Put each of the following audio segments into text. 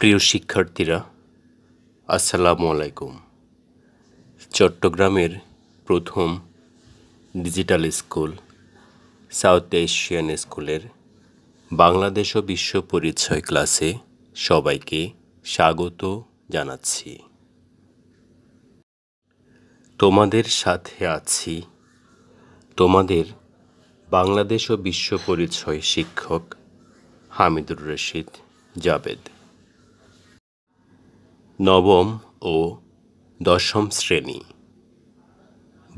প্রিয় শিক্ষার্থীরা আসসালামু আলাইকুম চট্টগ্রামের প্রথম ডিজিটাল স্কুল সাউথ এশিয়ান স্কুলের বাংলাদেশ ও বিশ্ব পরিচয় ক্লাসে সবাইকে স্বাগত জানাচ্ছি তোমাদের সাথে আছি তোমাদের বাংলাদেশ ও বিশ্ব পরিচয় শিক্ষক হামিদুর রশিদ জাবেদ নবম ও দশম শ্রেণী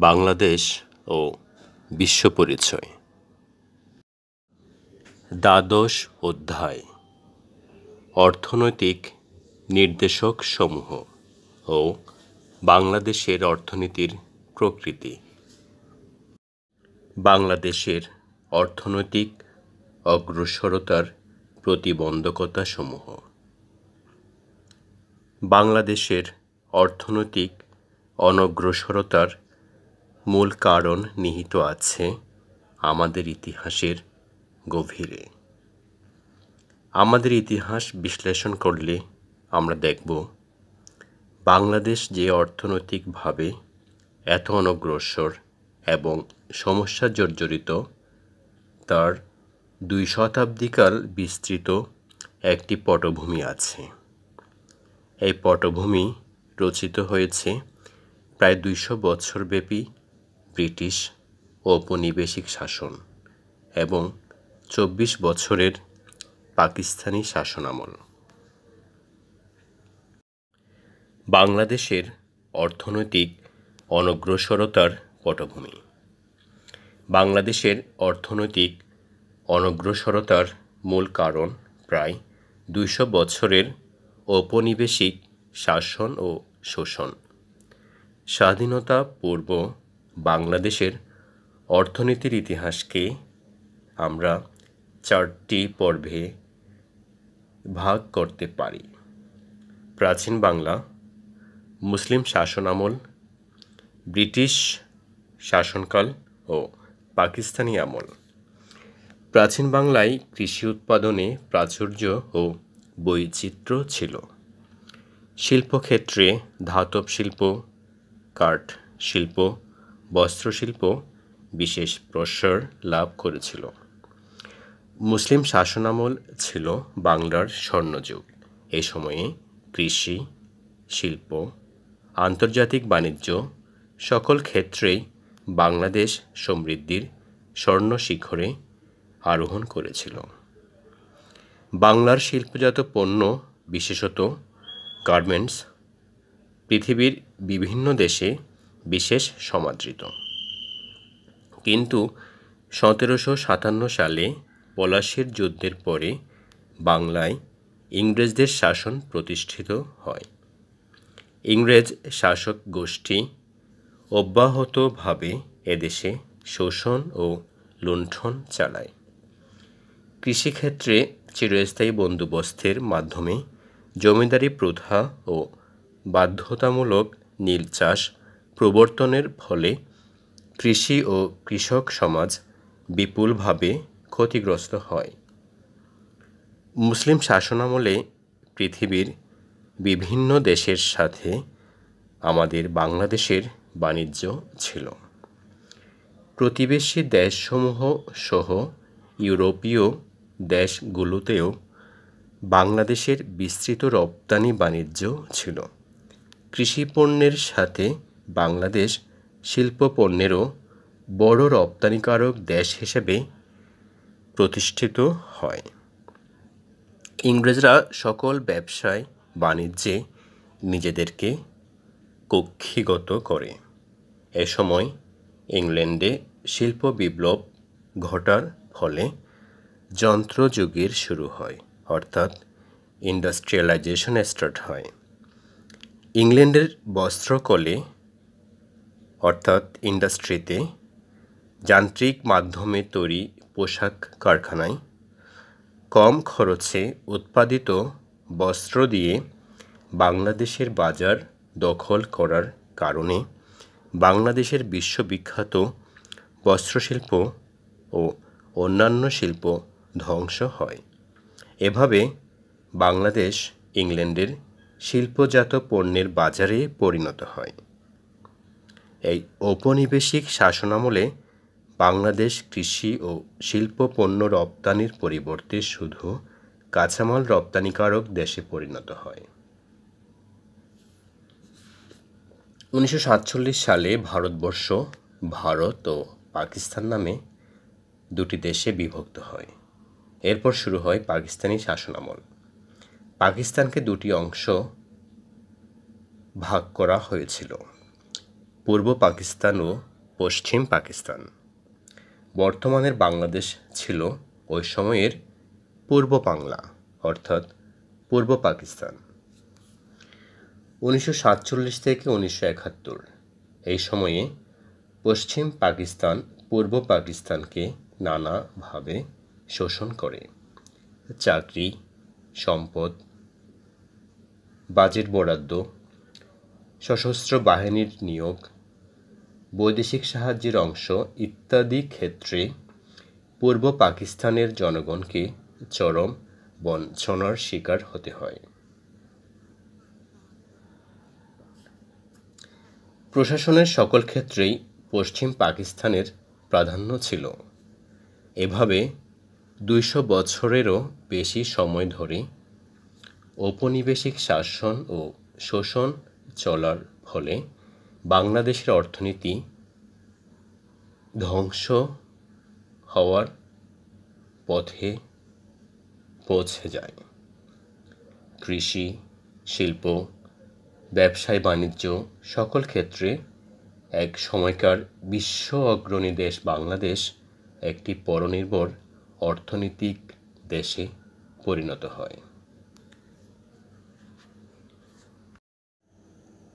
বাংলাদেশ ও বিশ্ব পরিচয় দ্বাদশ অধ্যায় অর্থনৈতিক নির্দেশক সমূহ ও বাংলাদেশের অর্থনীতির প্রকৃতি বাংলাদেশের অর্থনৈতিক অগ্রসরতার প্রতিবন্ধকতা সমূহ বাংলাদেশের অর্থনৈতিক অনগ্রসরতার মূল কারণ নিহিত আছে আমাদের ইতিহাসের গভীরে আমাদের ইতিহাস বিশ্লেষণ করলে আমরা দেখব বাংলাদেশ যে অর্থনৈতিকভাবে এত অনগ্রসর এবং সমস্যা জর্জরিত তার দুই শতাব্দীকাল বিস্তৃত একটি পটভূমি আছে এই পটভূমি রচিত হয়েছে প্রায় দুইশো বছরব্যাপী ব্রিটিশ ঔপনিবেশিক শাসন এবং চব্বিশ বছরের পাকিস্তানি শাসনামল বাংলাদেশের অর্থনৈতিক অনগ্রসরতার পটভূমি বাংলাদেশের অর্থনৈতিক অনগ্রসরতার মূল কারণ প্রায় দুইশো বছরের ঔপনিবেশিক শাসন ও শোষণ স্বাধীনতা পূর্ব বাংলাদেশের অর্থনীতির ইতিহাসকে আমরা চারটি পর্বে ভাগ করতে পারি প্রাচীন বাংলা মুসলিম শাসন আমল ব্রিটিশ শাসনকাল ও পাকিস্তানি আমল প্রাচীন বাংলায় কৃষি উৎপাদনে প্রাচুর্য ও বৈচিত্র্য ছিল শিল্পক্ষেত্রে ধাতব শিল্প কাঠ শিল্প বস্ত্রশিল্প বিশেষ প্রসার লাভ করেছিল মুসলিম শাসনামল ছিল বাংলার স্বর্ণযুগ এ সময়ে কৃষি শিল্প আন্তর্জাতিক বাণিজ্য সকল ক্ষেত্রেই বাংলাদেশ সমৃদ্ধির স্বর্ণ শিখরে আরোহণ করেছিল বাংলার শিল্পজাত পণ্য বিশেষত গার্মেন্টস পৃথিবীর বিভিন্ন দেশে বিশেষ সমাদৃত কিন্তু সতেরোশো সাতান্ন সালে পলাশীর যুদ্ধের পরে বাংলায় ইংরেজদের শাসন প্রতিষ্ঠিত হয় ইংরেজ শাসক গোষ্ঠী অব্যাহতভাবে এদেশে শোষণ ও লুণ্ঠন চালায় কৃষিক্ষেত্রে চিরস্থায়ী বন্দোবস্তের মাধ্যমে জমিদারি প্রথা ও বাধ্যতামূলক নীল চাষ প্রবর্তনের ফলে কৃষি ও কৃষক সমাজ বিপুলভাবে ক্ষতিগ্রস্ত হয় মুসলিম শাসনামলে পৃথিবীর বিভিন্ন দেশের সাথে আমাদের বাংলাদেশের বাণিজ্য ছিল প্রতিবেশী দেশসমূহ সহ ইউরোপীয় দেশগুলোতেও বাংলাদেশের বিস্তৃত রপ্তানি বাণিজ্য ছিল কৃষিপণ্যের সাথে বাংলাদেশ শিল্পপণ্যেরও বড় রপ্তানিকারক দেশ হিসেবে প্রতিষ্ঠিত হয় ইংরেজরা সকল ব্যবসায় বাণিজ্যে নিজেদেরকে কক্ষিগত করে এ সময় ইংল্যান্ডে শিল্প বিপ্লব ঘটার ফলে যন্ত্রযুগের শুরু হয় অর্থাৎ ইন্ডাস্ট্রিয়ালাইজেশন স্টার্ট হয় ইংল্যান্ডের বস্ত্রকলে অর্থাৎ ইন্ডাস্ট্রিতে যান্ত্রিক মাধ্যমে তৈরি পোশাক কারখানায় কম খরচে উৎপাদিত বস্ত্র দিয়ে বাংলাদেশের বাজার দখল করার কারণে বাংলাদেশের বিশ্ববিখ্যাত বস্ত্রশিল্প ও অন্যান্য শিল্প ধ্বংস হয় এভাবে বাংলাদেশ ইংল্যান্ডের শিল্পজাত পণ্যের বাজারে পরিণত হয় এই ঔপনিবেশিক শাসনামলে বাংলাদেশ কৃষি ও শিল্প পণ্য রপ্তানির পরিবর্তে শুধু কাঁচামাল রপ্তানিকারক দেশে পরিণত হয় উনিশশো সালে ভারতবর্ষ ভারত ও পাকিস্তান নামে দুটি দেশে বিভক্ত হয় এরপর শুরু হয় পাকিস্তানি শাসনামল পাকিস্তানকে দুটি অংশ ভাগ করা হয়েছিল পূর্ব পাকিস্তান ও পশ্চিম পাকিস্তান বর্তমানের বাংলাদেশ ছিল ওই সময়ের পূর্ব বাংলা অর্থাৎ পূর্ব পাকিস্তান উনিশশো সাতচল্লিশ থেকে উনিশশো একাত্তর এই সময়ে পশ্চিম পাকিস্তান পূর্ব পাকিস্তানকে নানাভাবে শোষণ করে চাকরি সম্পদ বাজেট বরাদ্দ সশস্ত্র বাহিনীর নিয়োগ বৈদেশিক সাহায্যের অংশ ইত্যাদি ক্ষেত্রে পূর্ব পাকিস্তানের জনগণকে চরম বঞ্ছনার শিকার হতে হয় প্রশাসনের সকল ক্ষেত্রেই পশ্চিম পাকিস্তানের প্রাধান্য ছিল এভাবে দুইশো বছরেরও বেশি সময় ধরে ঔপনিবেশিক শাসন ও শোষণ চলার ফলে বাংলাদেশের অর্থনীতি ধ্বংস হওয়ার পথে পৌঁছে যায় কৃষি শিল্প ব্যবসায় বাণিজ্য সকল ক্ষেত্রে এক সময়কার বিশ্ব অগ্রণী দেশ বাংলাদেশ একটি পরনির্ভর অর্থনীতিক দেশে পরিণত হয়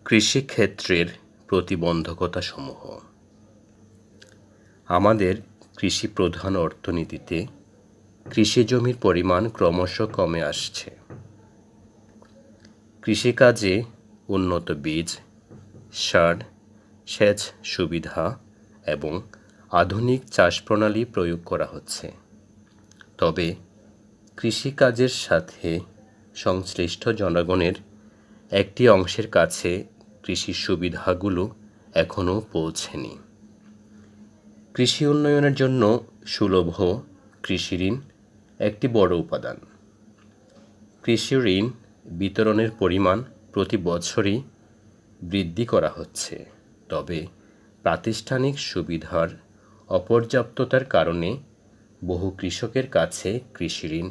কৃষিক্ষেত্রের প্রতিবন্ধকতাসমূহ আমাদের কৃষি প্রধান অর্থনীতিতে কৃষিজমির পরিমাণ ক্রমশ কমে আসছে কৃষিকাজে উন্নত বীজ সার সেচ সুবিধা এবং আধুনিক চাষ প্রণালী প্রয়োগ করা হচ্ছে তবে কৃষিকাজের সাথে সংশ্লিষ্ট জনগণের একটি অংশের কাছে কৃষির সুবিধাগুলো এখনও পৌঁছেনি কৃষি উন্নয়নের জন্য সুলভ কৃষি ঋণ একটি বড় উপাদান কৃষি ঋণ বিতরণের পরিমাণ প্রতি বছরই বৃদ্ধি করা হচ্ছে তবে প্রাতিষ্ঠানিক সুবিধার অপর্যাপ্ততার কারণে বহু কৃষকের কাছে কৃষিঋণ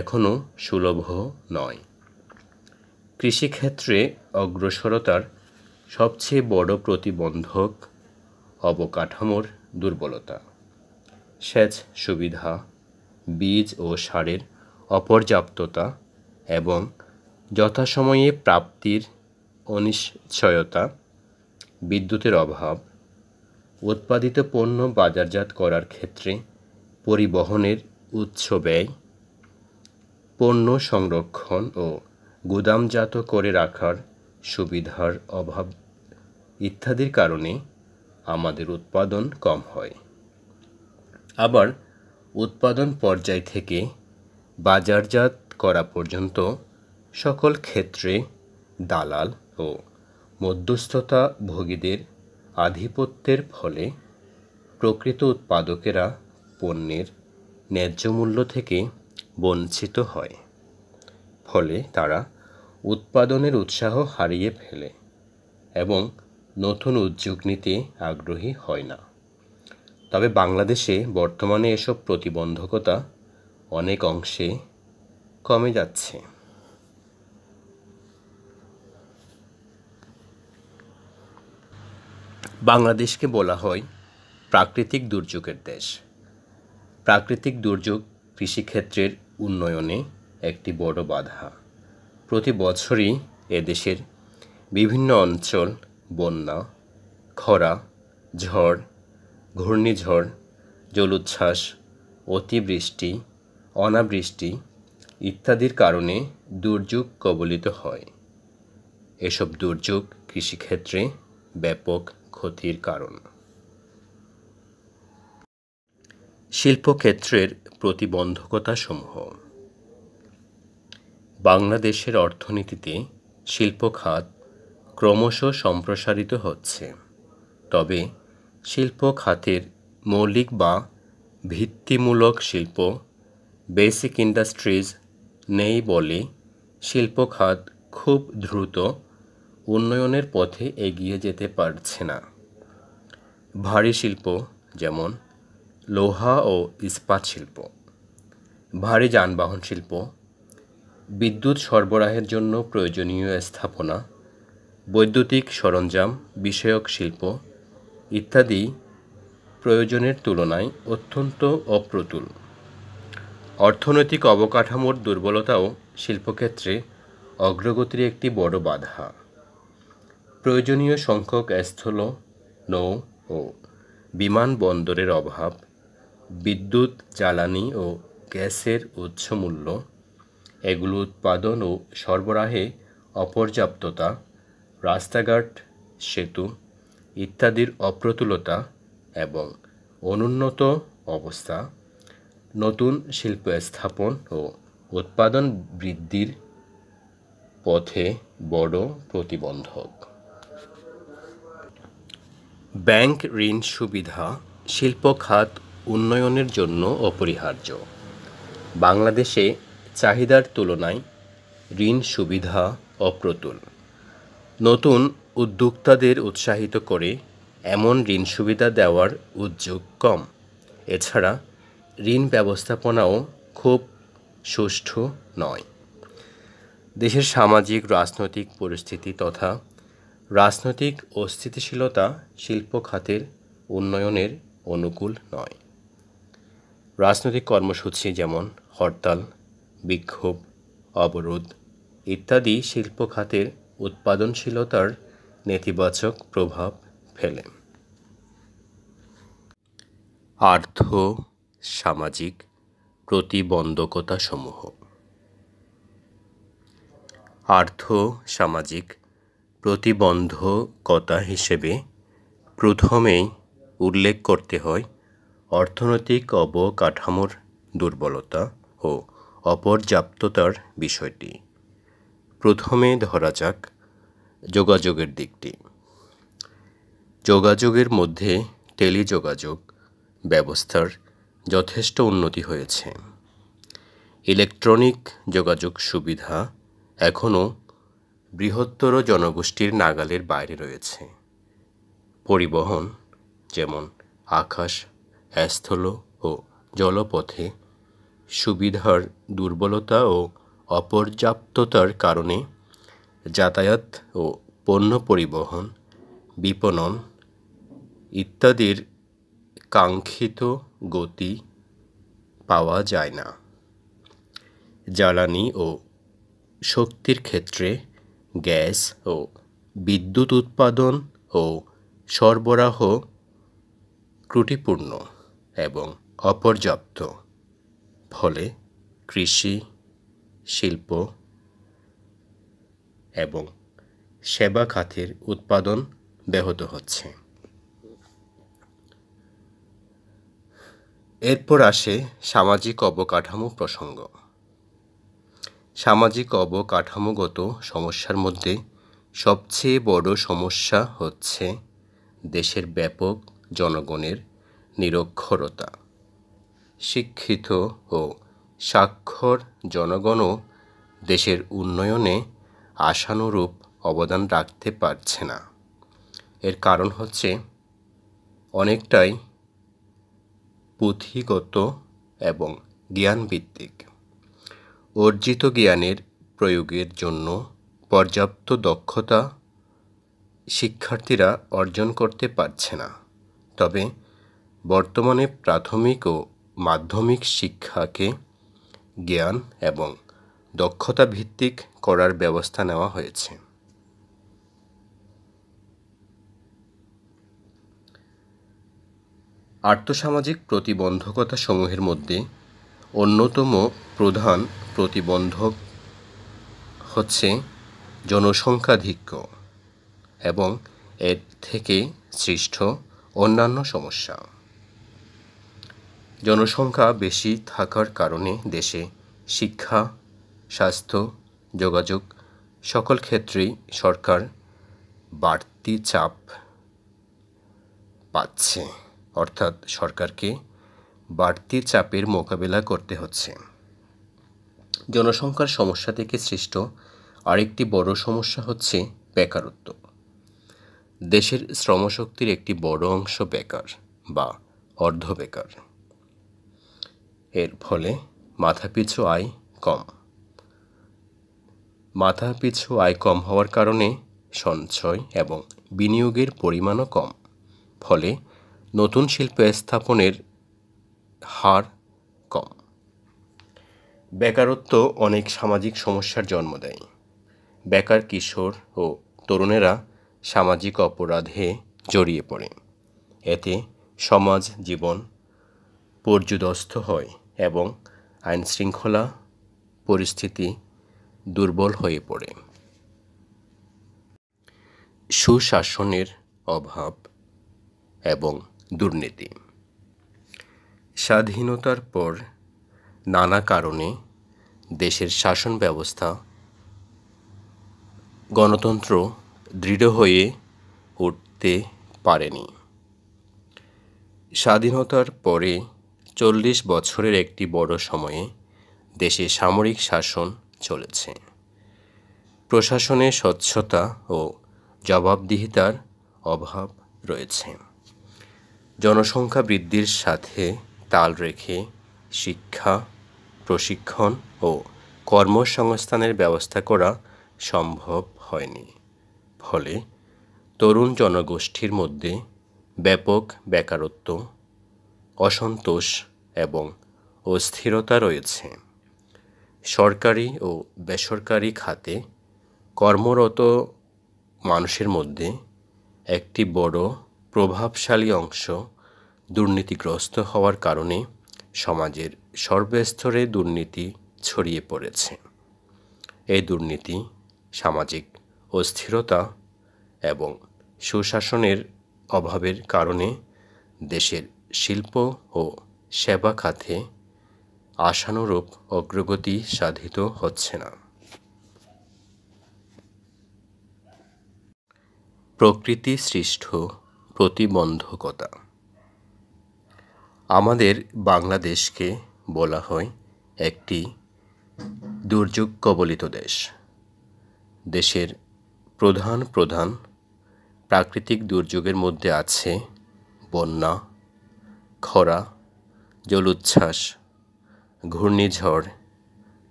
এখনও সুলভ নয় কৃষিক্ষেত্রে অগ্রসরতার সবচেয়ে বড় প্রতিবন্ধক অবকাঠামোর দুর্বলতা সেচ সুবিধা বীজ ও সারের অপর্যাপ্ততা এবং যথাসময়ে প্রাপ্তির অনিশ্চয়তা বিদ্যুতের অভাব উৎপাদিত পণ্য বাজারজাত করার ক্ষেত্রে পরিবহনের উৎস ব্যয় পণ্য সংরক্ষণ ও গুদামজাত করে রাখার সুবিধার অভাব ইত্যাদির কারণে আমাদের উৎপাদন কম হয় আবার উৎপাদন পর্যায় থেকে বাজারজাত করা পর্যন্ত সকল ক্ষেত্রে দালাল ও মধ্যস্থতা ভোগীদের আধিপত্যের ফলে প্রকৃত উৎপাদকেরা পণ্যের ন্যায্য মূল্য থেকে বঞ্চিত হয় ফলে তারা উৎপাদনের উৎসাহ হারিয়ে ফেলে এবং নতুন উদ্যোগ নিতে আগ্রহী হয় না তবে বাংলাদেশে বর্তমানে এসব প্রতিবন্ধকতা অনেক অংশে কমে যাচ্ছে বাংলাদেশকে বলা হয় প্রাকৃতিক দুর্যোগের দেশ প্রাকৃতিক দুর্যোগ কৃষিক্ষেত্রের উন্নয়নে একটি বড় বাধা প্রতি বছরই এদেশের বিভিন্ন অঞ্চল বন্যা খরা ঝড় ঘূর্ণিঝড় জলোচ্ছ্বাস অতিবৃষ্টি অনাবৃষ্টি ইত্যাদির কারণে দুর্যোগ কবলিত হয় এসব দুর্যোগ কৃষিক্ষেত্রে ব্যাপক ক্ষতির কারণ শিল্পক্ষেত্রের প্রতিবন্ধকতাসমূহ বাংলাদেশের অর্থনীতিতে শিল্প খাত ক্রমশ সম্প্রসারিত হচ্ছে তবে শিল্প খাতের মৌলিক বা ভিত্তিমূলক শিল্প বেসিক ইন্ডাস্ট্রিজ নেই বলে শিল্প খাত খুব দ্রুত উন্নয়নের পথে এগিয়ে যেতে পারছে না ভারী শিল্প যেমন লোহা ও ইস্পাত শিল্প ভারী যানবাহন শিল্প বিদ্যুৎ সরবরাহের জন্য প্রয়োজনীয় স্থাপনা বৈদ্যুতিক সরঞ্জাম বিষয়ক শিল্প ইত্যাদি প্রয়োজনের তুলনায় অত্যন্ত অপ্রতুল অর্থনৈতিক অবকাঠামোর দুর্বলতাও শিল্পক্ষেত্রে অগ্রগতির একটি বড় বাধা প্রয়োজনীয় সংখ্যক স্থল নৌ ও বিমানবন্দরের অভাব বিদ্যুৎ জ্বালানি ও গ্যাসের উৎস মূল্য এগুলো উৎপাদন ও সরবরাহে অপর্যাপ্ততা রাস্তাঘাট সেতু ইত্যাদির অপ্রতুলতা এবং অনুন্নত অবস্থা নতুন শিল্প স্থাপন ও উৎপাদন বৃদ্ধির পথে বড় প্রতিবন্ধক ব্যাংক ঋণ সুবিধা শিল্প খাত উন্নয়নের জন্য অপরিহার্য বাংলাদেশে চাহিদার তুলনায় ঋণ সুবিধা অপ্রতুল নতুন উদ্যোক্তাদের উৎসাহিত করে এমন ঋণ সুবিধা দেওয়ার উদ্যোগ কম এছাড়া ঋণ ব্যবস্থাপনাও খুব সুষ্ঠু নয় দেশের সামাজিক রাজনৈতিক পরিস্থিতি তথা রাজনৈতিক অস্থিতিশীলতা শিল্প খাতের উন্নয়নের অনুকূল নয় রাজনৈতিক কর্মসূচি যেমন হরতাল বিক্ষোভ অবরোধ ইত্যাদি শিল্প খাতের উৎপাদনশীলতার নেতিবাচক প্রভাব ফেলে আর্থ সামাজিক প্রতিবন্ধকতাসমূহ আর্থ সামাজিক প্রতিবন্ধকতা হিসেবে প্রথমেই উল্লেখ করতে হয় অর্থনৈতিক অবকাঠামোর দুর্বলতা ও অপর্যাপ্ততার বিষয়টি প্রথমে ধরা যাক যোগাযোগের দিকটি যোগাযোগের মধ্যে টেলিযোগাযোগ ব্যবস্থার যথেষ্ট উন্নতি হয়েছে ইলেকট্রনিক যোগাযোগ সুবিধা এখনও বৃহত্তর জনগোষ্ঠীর নাগালের বাইরে রয়েছে পরিবহন যেমন আকাশ স্থল ও জলপথে সুবিধার দুর্বলতা ও অপর্যাপ্ততার কারণে যাতায়াত ও পণ্য পরিবহন বিপণন ইত্যাদির কাঙ্ক্ষিত গতি পাওয়া যায় না জ্বালানি ও শক্তির ক্ষেত্রে গ্যাস ও বিদ্যুৎ উৎপাদন ও সরবরাহ ত্রুটিপূর্ণ এবং অপর্যাপ্ত ফলে কৃষি শিল্প এবং সেবা খাতের উৎপাদন ব্যাহত হচ্ছে এরপর আসে সামাজিক অবকাঠামো প্রসঙ্গ সামাজিক অবকাঠামোগত সমস্যার মধ্যে সবচেয়ে বড় সমস্যা হচ্ছে দেশের ব্যাপক জনগণের নিরক্ষরতা শিক্ষিত ও স্বাক্ষর জনগণও দেশের উন্নয়নে আশানুরূপ অবদান রাখতে পারছে না এর কারণ হচ্ছে অনেকটাই পুঁথিগত এবং জ্ঞানভিত্তিক অর্জিত জ্ঞানের প্রয়োগের জন্য পর্যাপ্ত দক্ষতা শিক্ষার্থীরা অর্জন করতে পারছে না তবে বর্তমানে প্রাথমিক ও মাধ্যমিক শিক্ষাকে জ্ঞান এবং দক্ষতা ভিত্তিক করার ব্যবস্থা নেওয়া হয়েছে আর্থসামাজিক প্রতিবন্ধকতা সমূহের মধ্যে অন্যতম প্রধান প্রতিবন্ধক হচ্ছে জনসংখ্যাধিক্য এবং এর থেকে সৃষ্ট অন্যান্য সমস্যা জনসংখ্যা বেশি থাকার কারণে দেশে শিক্ষা স্বাস্থ্য যোগাযোগ সকল ক্ষেত্রেই সরকার বাড়তি চাপ পাচ্ছে অর্থাৎ সরকারকে বাড়তি চাপের মোকাবেলা করতে হচ্ছে জনসংখ্যার সমস্যা থেকে সৃষ্ট আরেকটি বড় সমস্যা হচ্ছে বেকারত্ব দেশের শ্রমশক্তির একটি বড় অংশ বেকার বা অর্ধবেকার এর ফলে মাথাপিছু আয় কম মাথাপিছু আয় কম হওয়ার কারণে সঞ্চয় এবং বিনিয়োগের পরিমাণও কম ফলে নতুন শিল্প স্থাপনের হার কম বেকারত্ব অনেক সামাজিক সমস্যার জন্ম দেয় বেকার কিশোর ও তরুণেরা সামাজিক অপরাধে জড়িয়ে পড়ে এতে সমাজ জীবন পর্যুদস্ত হয় এবং আইনশৃঙ্খলা পরিস্থিতি দুর্বল হয়ে পড়ে সুশাসনের অভাব এবং দুর্নীতি স্বাধীনতার পর নানা কারণে দেশের শাসন ব্যবস্থা গণতন্ত্র দৃঢ় হয়ে উঠতে পারেনি স্বাধীনতার পরে চল্লিশ বছরের একটি বড় সময়ে দেশে সামরিক শাসন চলেছে প্রশাসনে স্বচ্ছতা ও জবাবদিহিতার অভাব রয়েছে জনসংখ্যা বৃদ্ধির সাথে তাল রেখে শিক্ষা প্রশিক্ষণ ও কর্মসংস্থানের ব্যবস্থা করা সম্ভব হয়নি ফলে তরুণ জনগোষ্ঠীর মধ্যে ব্যাপক বেকারত্ব অসন্তোষ এবং অস্থিরতা রয়েছে সরকারি ও বেসরকারি খাতে কর্মরত মানুষের মধ্যে একটি বড় প্রভাবশালী অংশ দুর্নীতিগ্রস্ত হওয়ার কারণে সমাজের সর্বস্তরে দুর্নীতি ছড়িয়ে পড়েছে এই দুর্নীতি সামাজিক অস্থিরতা এবং সুশাসনের অভাবের কারণে দেশের শিল্প ও সেবা খাতে আশানুরূপ অগ্রগতি সাধিত হচ্ছে না প্রকৃতি সৃষ্ট প্রতিবন্ধকতা আমাদের বাংলাদেশকে বলা হয় একটি দুর্যোগ কবলিত দেশ দেশের প্রধান প্রধান প্রাকৃতিক দুর্যোগের মধ্যে আছে বন্যা খরা জলোচ্ছ্বাস ঘূর্ণিঝড়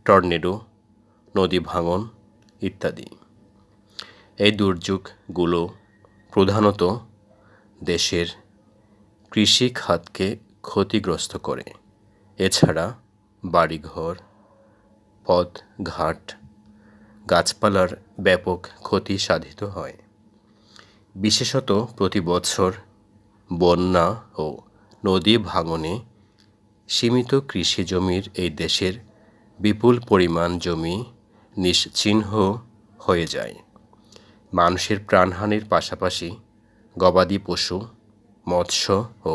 টর্নেডো নদী ভাঙন ইত্যাদি এই দুর্যোগগুলো প্রধানত দেশের কৃষি খাতকে ক্ষতিগ্রস্ত করে এছাড়া বাড়িঘর পথ ঘাট গাছপালার ব্যাপক ক্ষতি সাধিত হয় বিশেষত প্রতি বছর বন্যা ও নদী ভাঙনে সীমিত কৃষি জমির এই দেশের বিপুল পরিমাণ জমি নিশ্চিহ্ন হয়ে যায় মানুষের প্রাণহানির পাশাপাশি গবাদি পশু মৎস্য ও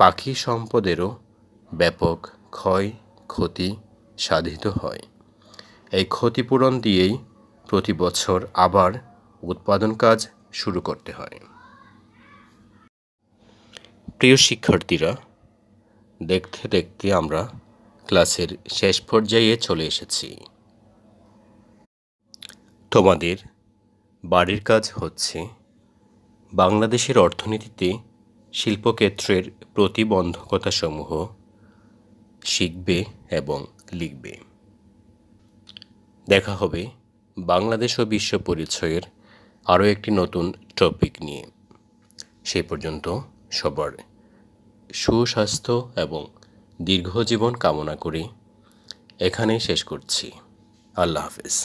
পাখি সম্পদেরও ব্যাপক ক্ষয় ক্ষতি সাধিত হয় এই ক্ষতিপূরণ দিয়েই প্রতি বছর আবার উৎপাদন কাজ শুরু করতে হয় প্রিয় শিক্ষার্থীরা দেখতে দেখতে আমরা ক্লাসের শেষ পর্যায়ে চলে এসেছি তোমাদের বাড়ির কাজ হচ্ছে বাংলাদেশের অর্থনীতিতে শিল্পক্ষেত্রের প্রতিবন্ধকতাসমূহ শিখবে এবং লিখবে দেখা হবে বাংলাদেশ ও বিশ্ব পরিচয়ের আরও একটি নতুন টপিক নিয়ে সে পর্যন্ত সবার সুস্বাস্থ্য এবং দীর্ঘ জীবন কামনা করি এখানেই শেষ করছি আল্লাহ হাফিজ